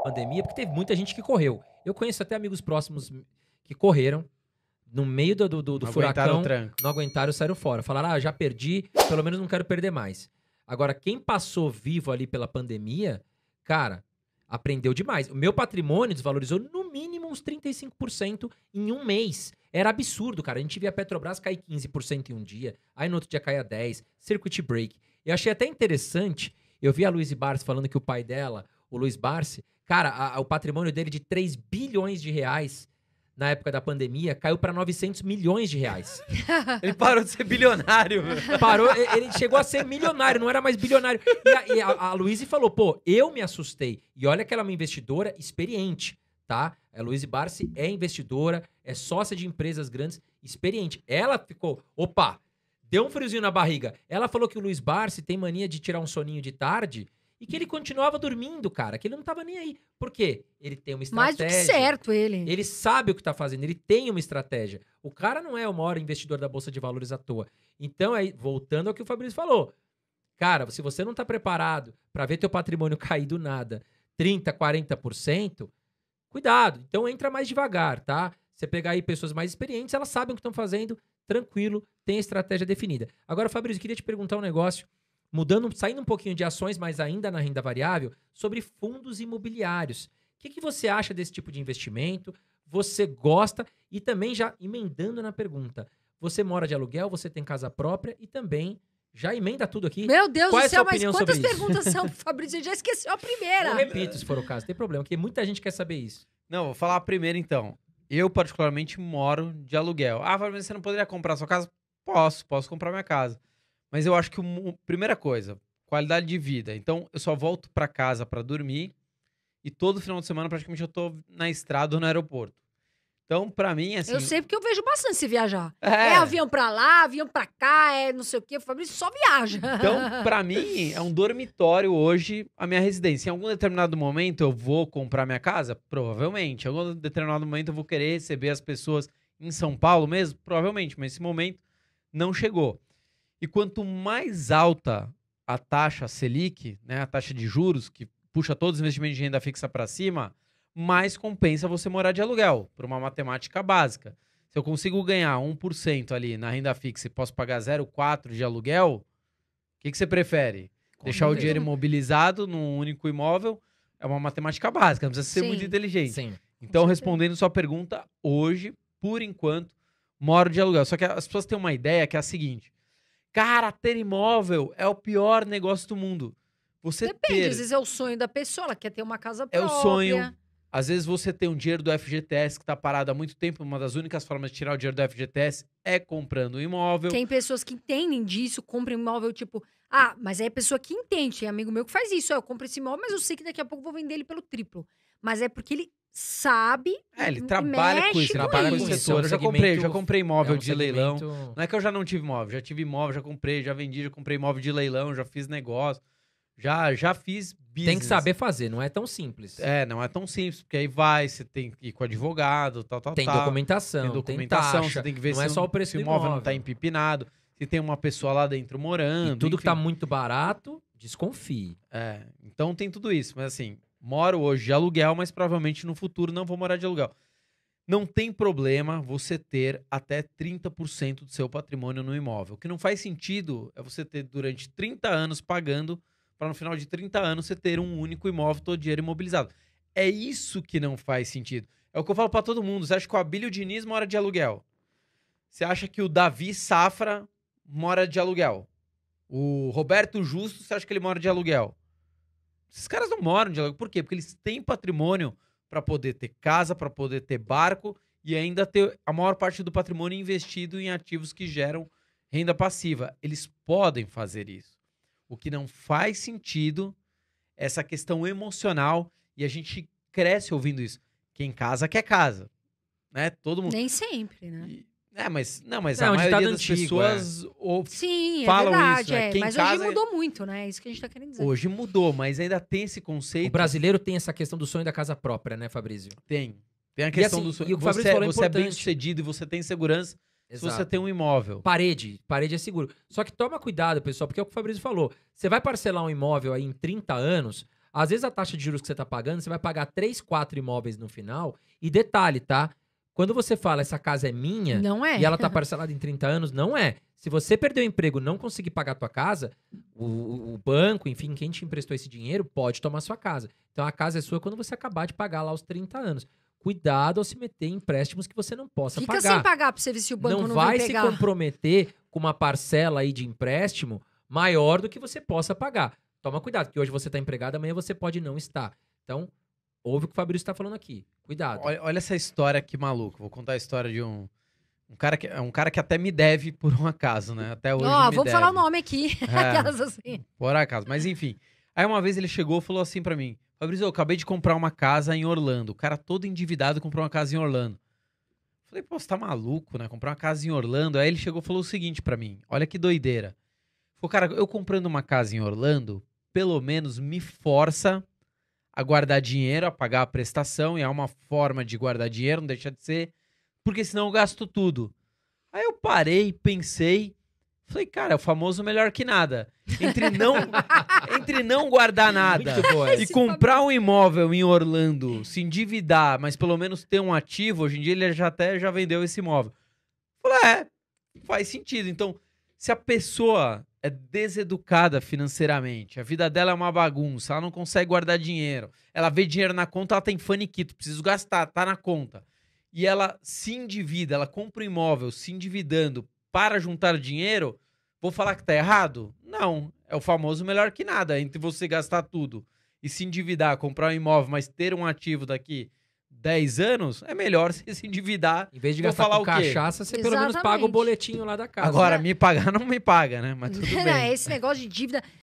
pandemia, porque teve muita gente que correu. Eu conheço até amigos próximos que correram no meio do, do, do não furacão, aguentaram não aguentaram, saíram fora. Falaram, ah, já perdi, pelo menos não quero perder mais. Agora, quem passou vivo ali pela pandemia, cara, aprendeu demais. O meu patrimônio desvalorizou no mínimo uns 35% em um mês. Era absurdo, cara. A gente via a Petrobras cair 15% em um dia, aí no outro dia caia 10%, circuit break. Eu achei até interessante, eu vi a Luiz Barros falando que o pai dela, o Luiz Barsi, cara, a, a, o patrimônio dele de 3 bilhões de reais na época da pandemia caiu para 900 milhões de reais. ele parou de ser bilionário. Parou, ele chegou a ser milionário, não era mais bilionário. E a, a, a falou, pô, eu me assustei. E olha que ela é uma investidora experiente, tá? A é, Luiz Barsi é investidora, é sócia de empresas grandes, experiente. Ela ficou, opa, deu um friozinho na barriga. Ela falou que o Luiz Barsi tem mania de tirar um soninho de tarde e que ele continuava dormindo, cara, que ele não tava nem aí. Por quê? Ele tem uma estratégia. Mais do que certo ele. Ele sabe o que tá fazendo, ele tem uma estratégia. O cara não é o maior investidor da bolsa de valores à toa. Então, aí, voltando ao que o Fabrício falou. Cara, se você não tá preparado para ver teu patrimônio cair do nada 30, 40%, cuidado. Então entra mais devagar, tá? Você pegar aí pessoas mais experientes, elas sabem o que estão fazendo, tranquilo, tem a estratégia definida. Agora, Fabrício, queria te perguntar um negócio mudando, saindo um pouquinho de ações, mas ainda na renda variável, sobre fundos imobiliários. O que, que você acha desse tipo de investimento? Você gosta? E também já emendando na pergunta, você mora de aluguel, você tem casa própria e também já emenda tudo aqui. Meu Deus Qual do é céu, mas quantas perguntas são, Fabrício? já esqueceu a primeira. Eu repito, se for o caso, tem problema, porque muita gente quer saber isso. Não, vou falar a primeira então. Eu, particularmente, moro de aluguel. Ah, Fabrício, você não poderia comprar sua casa? Posso, posso comprar minha casa. Mas eu acho que, o, primeira coisa, qualidade de vida. Então, eu só volto para casa para dormir e todo final de semana praticamente eu tô na estrada ou no aeroporto. Então, pra mim, assim. Eu sei porque eu vejo bastante se viajar. É, é avião pra lá, avião pra cá, é não sei o quê. O Fabrício só viaja. Então, pra mim, é um dormitório hoje a minha residência. Em algum determinado momento eu vou comprar minha casa? Provavelmente. Em algum determinado momento eu vou querer receber as pessoas em São Paulo mesmo? Provavelmente. Mas esse momento não chegou. E quanto mais alta a taxa Selic, né, a taxa de juros, que puxa todos os investimentos de renda fixa para cima, mais compensa você morar de aluguel, por uma matemática básica. Se eu consigo ganhar 1% ali na renda fixa e posso pagar 0,4% de aluguel, o que, que, você prefere? Com Deixar certeza. o dinheiro imobilizado num único imóvel? É uma matemática básica, não precisa ser Sim. muito inteligente. Sim. Então, respondendo sua pergunta, hoje, por enquanto, moro de aluguel. Só que as pessoas têm uma ideia que é a seguinte: Cara, ter imóvel é o pior negócio do mundo. Você Depende, ter... às vezes é o sonho da pessoa, ela quer ter uma casa própria. É o sonho. Às vezes você tem um dinheiro do FGTS que está parado há muito tempo. Uma das únicas formas de tirar o dinheiro do FGTS é comprando um imóvel. Tem pessoas que entendem disso, compram imóvel, tipo, ah, mas é a pessoa que entende. Tem amigo meu que faz isso. Eu compro esse imóvel, mas eu sei que daqui a pouco vou vender ele pelo triplo. Mas é porque ele sabe. É, ele trabalha com isso, trabalha com, isso. Então, eu já comprei, já comprei imóvel é um de segmento... leilão. Não é que eu já não tive imóvel, já tive imóvel, já comprei, já vendi, já comprei imóvel de leilão, já fiz negócio. Já, já fiz business. Tem que saber fazer, não é tão simples. É, não é tão simples, porque aí vai, você tem que ir com advogado, tal, tal, tem tal. Documentação, tem documentação, tem taxa, você tem que ver não se, é só o preço se o imóvel, imóvel não tá empipinado, se tem uma pessoa lá dentro morando. E tudo enfim. que tá muito barato, desconfie. É, então tem tudo isso, mas assim, moro hoje de aluguel, mas provavelmente no futuro não vou morar de aluguel. Não tem problema você ter até 30% do seu patrimônio no imóvel. O que não faz sentido é você ter durante 30 anos pagando para no final de 30 anos você ter um único imóvel todo dinheiro imobilizado. É isso que não faz sentido. É o que eu falo para todo mundo. Você acha que o Abílio Diniz mora de aluguel? Você acha que o Davi Safra mora de aluguel? O Roberto Justo, você acha que ele mora de aluguel? Esses caras não moram de Dialópolis. Por quê? Porque eles têm patrimônio para poder ter casa, para poder ter barco e ainda ter a maior parte do patrimônio investido em ativos que geram renda passiva. Eles podem fazer isso. O que não faz sentido é essa questão emocional e a gente cresce ouvindo isso. Quem casa quer casa, né? Todo mundo. Nem sempre, né? E, é, mas não, mas não, a é maioria das antigo, pessoas é. ou Sim, é falam é verdade, isso, né? é. mas casa... hoje é mudou muito, né? É isso que a gente tá querendo dizer. Hoje mudou, mas ainda tem esse conceito. O brasileiro tem essa questão do sonho da casa própria, né, Fabrício? Tem. Tem a questão e, assim, do sonho. E o Fabrício você, falou você é bem sucedido e você tem segurança Exato. se você tem um imóvel. Parede, parede é seguro. Só que toma cuidado, pessoal, porque é o que o Fabrício falou. Você vai parcelar um imóvel aí em 30 anos, às vezes a taxa de juros que você tá pagando, você vai pagar 3, 4 imóveis no final. E detalhe, tá? Quando você fala essa casa é minha não é. e ela tá parcelada em 30 anos, não é. Se você perdeu o emprego não conseguir pagar a tua casa, o, o, banco, enfim, quem te emprestou esse dinheiro pode tomar sua casa. Então a casa é sua quando você acabar de pagar lá os 30 anos. Cuidado ao se meter em empréstimos que você não possa Fica pagar. Fica sem pagar para você se o banco não, não vai se comprometer com uma parcela aí de empréstimo maior do que você possa pagar. Toma cuidado, que hoje você está empregado, amanhã você pode não estar. Então, ouve o que o Fabrício está falando aqui. Cuidado. Olha, olha, essa história que maluco. Vou contar a história de um. Um cara, que, um cara que até me deve por um acaso, né? Até hoje. Ó, oh, vamos falar o nome aqui. É, assim. Por acaso. Mas enfim. Aí uma vez ele chegou e falou assim para mim: Fabrício, eu acabei de comprar uma casa em Orlando. O cara todo endividado comprou uma casa em Orlando. Falei, pô, você tá maluco, né? Comprar uma casa em Orlando. Aí ele chegou e falou o seguinte para mim: olha que doideira. Falou, cara, eu comprando uma casa em Orlando, pelo menos me força a guardar dinheiro, a pagar a prestação, e é uma forma de guardar dinheiro, não deixa de ser, porque senão eu gasto tudo. Aí eu parei, pensei, falei, cara, é o famoso melhor que nada. Entre não, entre não guardar nada e comprar um imóvel em Orlando, se endividar, mas pelo menos ter um ativo, hoje em dia ele já até já vendeu esse imóvel. Falei, é, faz sentido. Então, se a pessoa é deseducada financeiramente. A vida dela é uma bagunça, ela não consegue guardar dinheiro. Ela vê dinheiro na conta, ela tem faniquito, preciso gastar, tá na conta. E ela se endivida, ela compra um imóvel se endividando para juntar dinheiro. Vou falar que tá errado? Não. É o famoso melhor que nada. Entre você gastar tudo e se endividar, comprar um imóvel, mas ter um ativo daqui 10 anos, é melhor você se endividar. Em vez de gastar falar com cachaça, você Exatamente. pelo menos paga o boletinho lá da casa. Agora, né? me pagar não me paga, né? Mas tudo bem. Esse negócio de dívida...